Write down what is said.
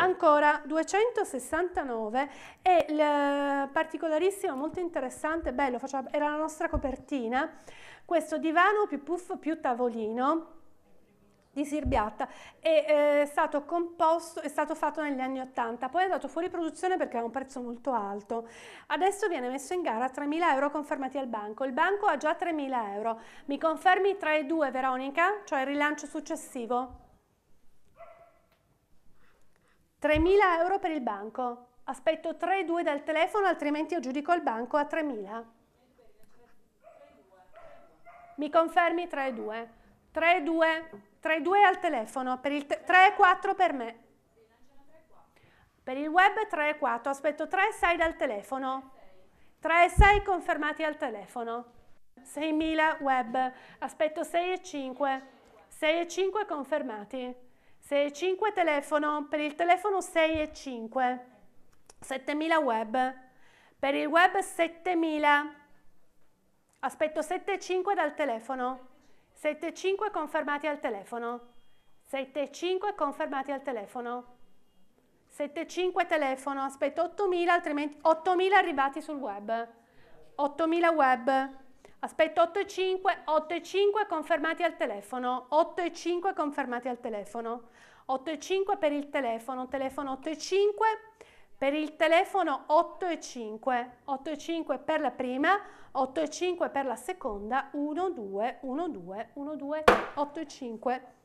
Ancora 269 e il particolarissimo, molto interessante, bello, faceva, era la nostra copertina, questo divano più puff più tavolino di Sirbiatta è, eh, è stato composto, è stato fatto negli anni 80, poi è andato fuori produzione perché ha un prezzo molto alto. Adesso viene messo in gara a 3.000 euro confermati al banco. Il banco ha già 3.000 euro. Mi confermi tra i due, Veronica? Cioè il rilancio successivo? 3.000 euro per il banco. Aspetto 3-2 dal telefono, altrimenti io giudico il banco a 3.000. Mi confermi 3-2. 3-2. 3-2 al telefono, per il 3-4 per me. Per il web 3-4, aspetto 3-6 dal telefono. 3-6 confermati al telefono. 6.000 web, aspetto 6-5. 6-5 confermati. 6 e 5 telefono, per il telefono 6 e 5, 7000 web, per il web 7000, aspetto 7 e 5 dal telefono, 7 e 5 confermati al telefono, 7 e 5 confermati al telefono, 7 e 5 telefono, aspetto 8000 altrimenti 8000 arrivati sul web, 8000 web, Aspetto 8 e 5, 8 e 5 confermati al telefono, 8 e 5 confermati al telefono, 8 e 5 per il telefono, telefono 8 e 5, per il telefono 8 e 5, 8 e 5 per la prima, 8 e 5 per la seconda, 1, 2, 1, 2, 1, 2, 8 e 5.